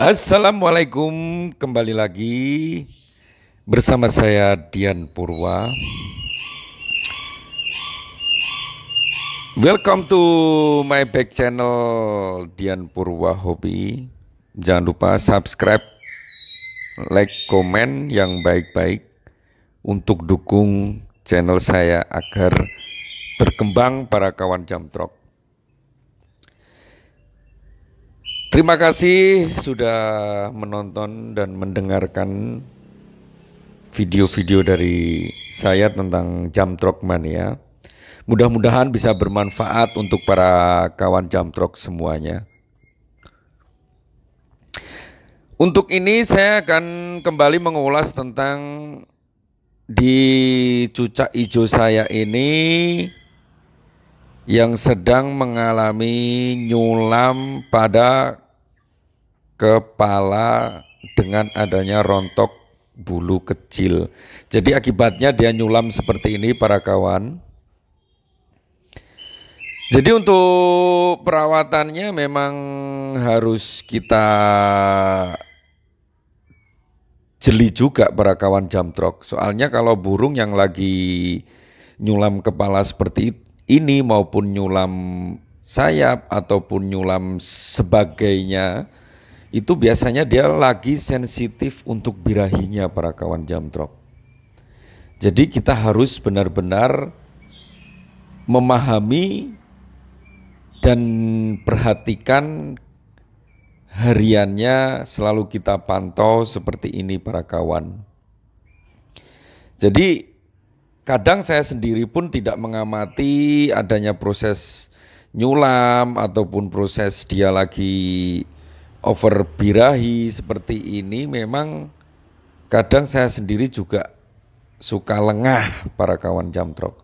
Assalamualaikum, kembali lagi bersama saya Dian Purwa. Welcome to my back channel Dian Purwa Hobi. Jangan lupa subscribe, like, komen yang baik-baik untuk dukung channel saya agar berkembang para kawan jamtrok. Terima kasih sudah menonton dan mendengarkan video-video dari saya tentang jamtrok mania. Mudah-mudahan bisa bermanfaat untuk para kawan jamtrok semuanya. Untuk ini saya akan kembali mengulas tentang di cucak hijau saya ini yang sedang mengalami nyulam pada kepala dengan adanya rontok bulu kecil. Jadi akibatnya dia nyulam seperti ini para kawan. Jadi untuk perawatannya memang harus kita jeli juga para kawan jamtrok. Soalnya kalau burung yang lagi nyulam kepala seperti ini maupun nyulam sayap ataupun nyulam sebagainya itu biasanya dia lagi sensitif untuk birahinya para kawan jamtrok. Jadi kita harus benar-benar memahami dan perhatikan hariannya selalu kita pantau seperti ini para kawan. Jadi kadang saya sendiri pun tidak mengamati adanya proses nyulam ataupun proses dia lagi over birahi seperti ini memang kadang saya sendiri juga suka lengah para kawan jamtrok.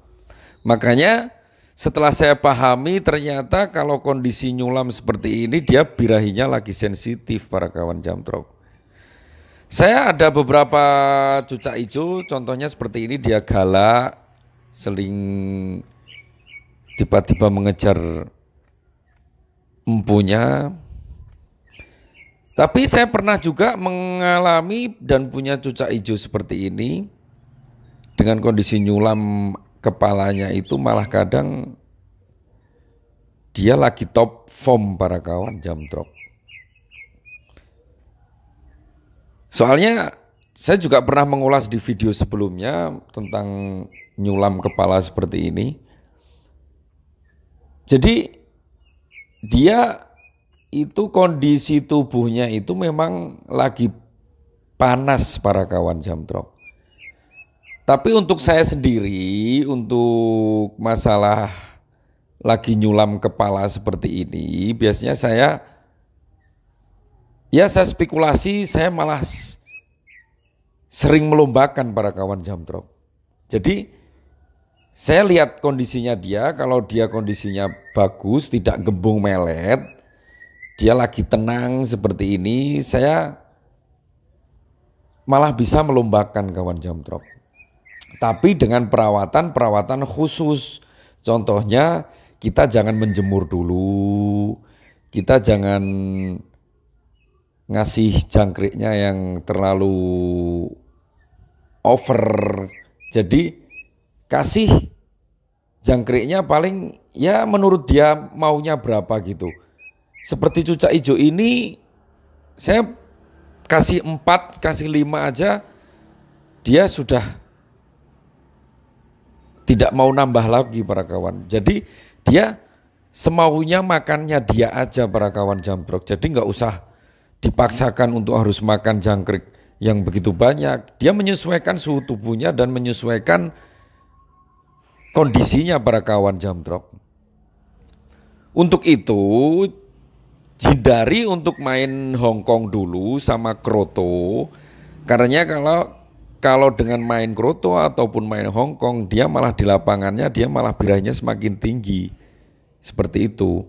Makanya setelah saya pahami ternyata kalau kondisi nyulam seperti ini dia birahinya lagi sensitif para kawan jamtrok. Saya ada beberapa cucak hijau, contohnya seperti ini dia galak, seling tiba-tiba mengejar empunya. Tapi saya pernah juga mengalami dan punya cucak hijau seperti ini dengan kondisi nyulam kepalanya itu malah kadang dia lagi top form para kawan jam drop. Soalnya saya juga pernah mengulas di video sebelumnya tentang nyulam kepala seperti ini. Jadi dia itu kondisi tubuhnya itu memang lagi panas para kawan jam drop. Tapi untuk saya sendiri, untuk masalah lagi nyulam kepala seperti ini, biasanya saya ya saya spekulasi, saya malah sering melombakan para kawan jamtrok. Jadi saya lihat kondisinya dia, kalau dia kondisinya bagus, tidak gembung melet, dia lagi tenang seperti ini, saya malah bisa melombakan kawan jamtrok tapi dengan perawatan-perawatan khusus. Contohnya kita jangan menjemur dulu, kita jangan ngasih jangkriknya yang terlalu over. Jadi kasih jangkriknya paling ya menurut dia maunya berapa gitu. Seperti cucak hijau ini saya kasih empat, kasih lima aja dia sudah tidak mau nambah lagi para kawan. Jadi dia semaunya makannya dia aja para kawan jambrok. Jadi nggak usah dipaksakan untuk harus makan jangkrik yang begitu banyak. Dia menyesuaikan suhu tubuhnya dan menyesuaikan kondisinya para kawan jambrok. Untuk itu hindari untuk main Hongkong dulu sama Kroto. Karena kalau kalau dengan main kroto ataupun main Hongkong, dia malah di lapangannya, dia malah birahnya semakin tinggi. Seperti itu.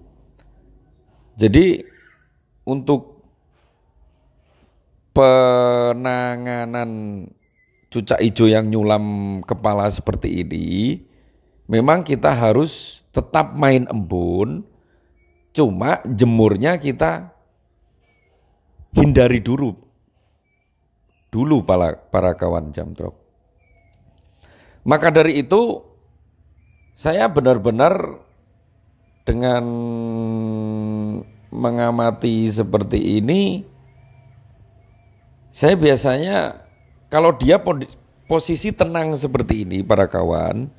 Jadi untuk penanganan cucak hijau yang nyulam kepala seperti ini, memang kita harus tetap main embun, cuma jemurnya kita hindari dulu dulu para, para kawan Jamtrok. Maka dari itu saya benar-benar dengan mengamati seperti ini saya biasanya kalau dia posisi tenang seperti ini para kawan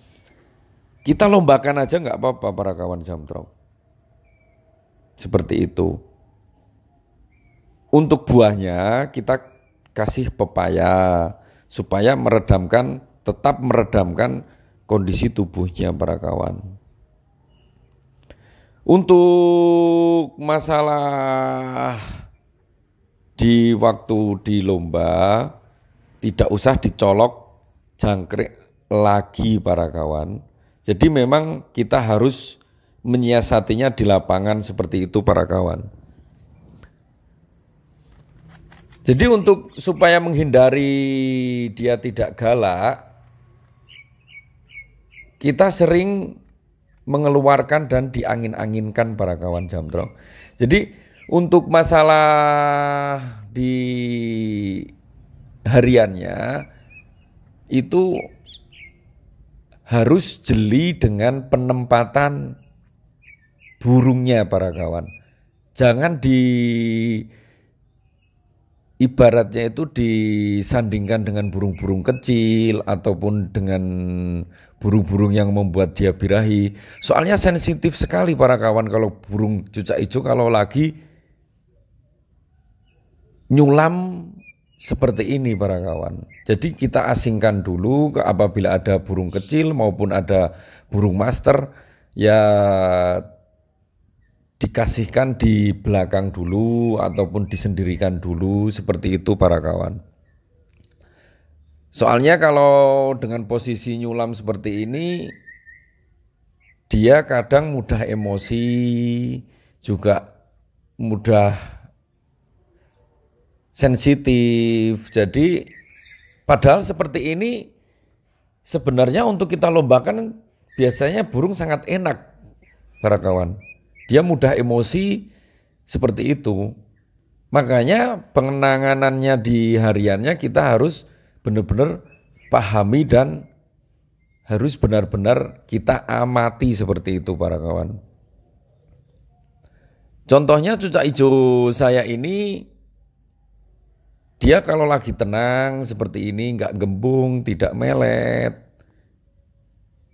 kita lombakan aja nggak apa-apa para kawan Jamtrok seperti itu untuk buahnya kita kasih pepaya supaya meredamkan tetap meredamkan kondisi tubuhnya para kawan. Untuk masalah di waktu di lomba tidak usah dicolok jangkrik lagi para kawan. Jadi memang kita harus menyiasatinya di lapangan seperti itu para kawan. Jadi untuk supaya menghindari dia tidak galak, kita sering mengeluarkan dan diangin-anginkan para kawan jamtrong. Jadi untuk masalah di hariannya itu harus jeli dengan penempatan burungnya para kawan. Jangan di ibaratnya itu disandingkan dengan burung-burung kecil ataupun dengan burung-burung yang membuat dia birahi. Soalnya sensitif sekali para kawan kalau burung cucak hijau kalau lagi nyulam seperti ini para kawan. Jadi kita asingkan dulu apabila ada burung kecil maupun ada burung master ya dikasihkan di belakang dulu ataupun disendirikan dulu seperti itu para kawan. Soalnya kalau dengan posisi nyulam seperti ini dia kadang mudah emosi juga mudah sensitif. Jadi padahal seperti ini sebenarnya untuk kita lombakan biasanya burung sangat enak para kawan. Dia mudah emosi seperti itu. Makanya pengenanganannya di hariannya kita harus benar-benar pahami dan harus benar-benar kita amati seperti itu para kawan. Contohnya cucak hijau saya ini dia kalau lagi tenang seperti ini nggak gembung, tidak melet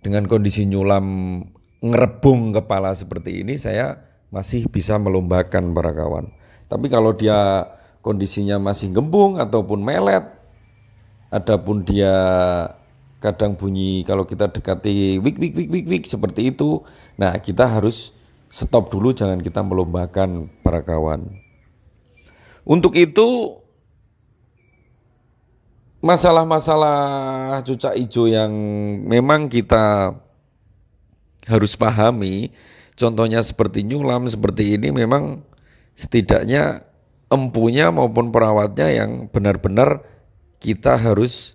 dengan kondisi nyulam ngerebung kepala seperti ini saya masih bisa melombakan para kawan. Tapi kalau dia kondisinya masih gembung ataupun melet, adapun dia kadang bunyi kalau kita dekati wik wik wik wik wik seperti itu, nah kita harus stop dulu jangan kita melombakan para kawan. Untuk itu masalah-masalah cucak hijau yang memang kita harus pahami contohnya seperti nyulam seperti ini memang setidaknya empunya maupun perawatnya yang benar-benar kita harus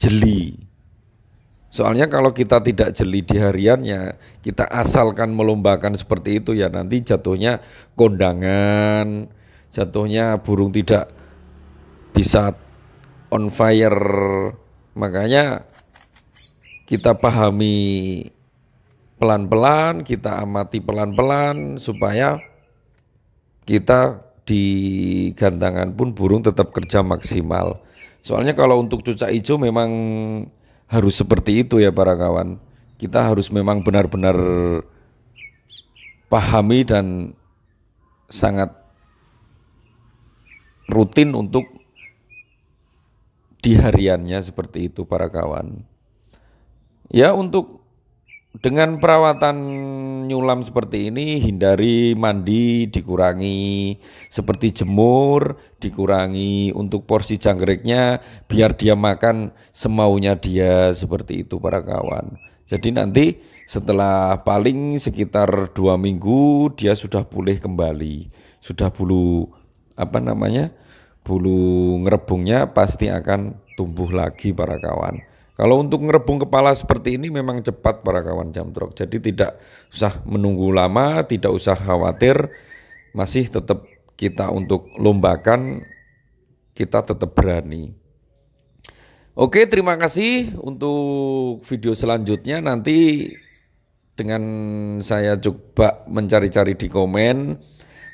jeli. Soalnya kalau kita tidak jeli di hariannya, kita asalkan melombakan seperti itu ya nanti jatuhnya kondangan, jatuhnya burung tidak bisa on fire. Makanya kita pahami pelan-pelan, kita amati pelan-pelan supaya kita di gantangan pun burung tetap kerja maksimal. Soalnya kalau untuk cucak hijau memang harus seperti itu ya para kawan. Kita harus memang benar-benar pahami dan sangat rutin untuk di hariannya seperti itu para kawan. Ya untuk dengan perawatan nyulam seperti ini hindari mandi dikurangi seperti jemur dikurangi untuk porsi jangkriknya biar dia makan semaunya dia seperti itu para kawan jadi nanti setelah paling sekitar dua minggu dia sudah pulih kembali sudah bulu apa namanya bulu ngerebungnya pasti akan tumbuh lagi para kawan kalau untuk ngerebung kepala seperti ini memang cepat para kawan jam jamtrok. Jadi tidak usah menunggu lama, tidak usah khawatir, masih tetap kita untuk lombakan, kita tetap berani. Oke, terima kasih untuk video selanjutnya. Nanti dengan saya coba mencari-cari di komen,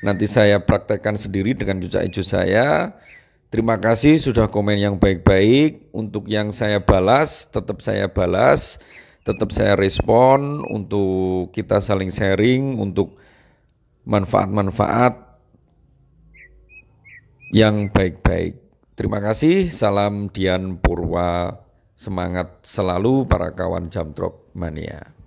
nanti saya praktekkan sendiri dengan cucak hijau saya. Terima kasih sudah komen yang baik-baik. Untuk yang saya balas, tetap saya balas, tetap saya respon untuk kita saling sharing untuk manfaat-manfaat yang baik-baik. Terima kasih. Salam Dian Purwa. Semangat selalu para kawan Jam Drop Mania.